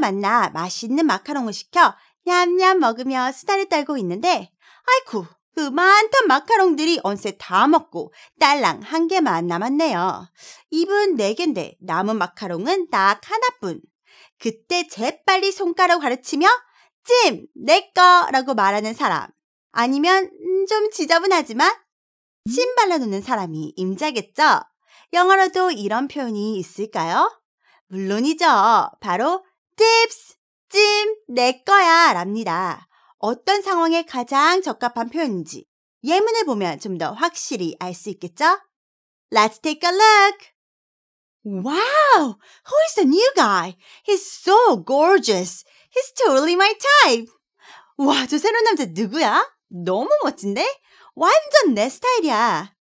만나 맛있는 마카롱을 시켜 냠냠 먹으며 수다를 떨고 있는데 아이쿠 그 많던 마카롱들이 언제 다 먹고 딸랑 한 개만 남았네요. 입은 네 개인데 남은 마카롱은 딱 하나뿐. 그때 재빨리 손가락 가르치며 찜! 내 거라고 말하는 사람 아니면 음, 좀 지저분하지만 침 발라놓는 사람이 임자겠죠? 영어로도 이런 표현이 있을까요? 물론이죠. 바로 찝스, 찜, 내 거야 랍니다. 어떤 상황에 가장 적합한 표현인지 예문을 보면 좀 더 확실히 알 수 있겠죠? Let's take a look. Wow, who is the new guy? He's so gorgeous. He's totally my type. 와, 저 새로운 남자 누구야? 너무 멋진데? 완전 내 스타일이야.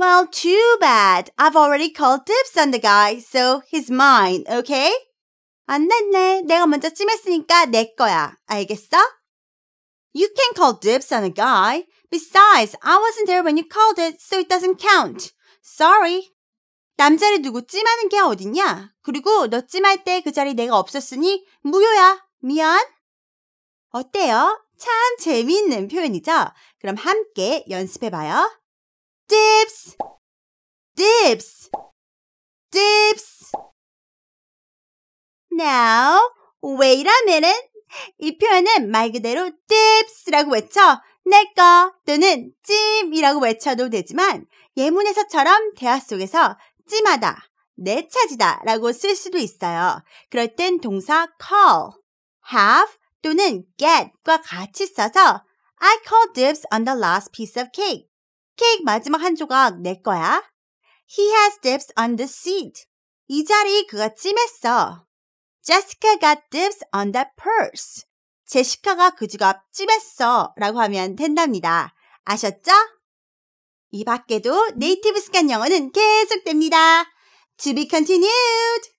Well, too bad. I've already called dibs on the guy, so he's mine, okay? 안 됐네. 내가 먼저 찜했으니까 내 거야. 알겠어? You can call dibs on a guy. Besides, I wasn't there when you called it, so it doesn't count. Sorry. 남자를 두고 찜하는 게 어딨냐? 그리고 너 찜할 때 그 자리 내가 없었으니 무효야. 미안. 어때요? 참 재미있는 표현이죠? 그럼 함께 연습해봐요. dibs, dibs, dibs. Now, wait a minute. 이 표현은 말 그대로 d i p s 라고 외쳐 내 거, 또는 찜이라고 외쳐도 되지만 예문에서처럼 대화 속에서 찜하다, 내 차지다 라고 쓸 수도 있어요. 그럴 땐 동사 call, have 또는 get과 같이 써서 I call d i p s on the last piece of cake. 케이크 마지막 한 조각 내 거야. He has d i p s on the seat. 이 자리 그가 찜했어. Jessica got dibs on that purse. 제시카가 그 지갑 찜했어 라고 하면 된답니다. 아셨죠? 이 밖에도 네이티브 스칸 영어는 계속됩니다. To be continued!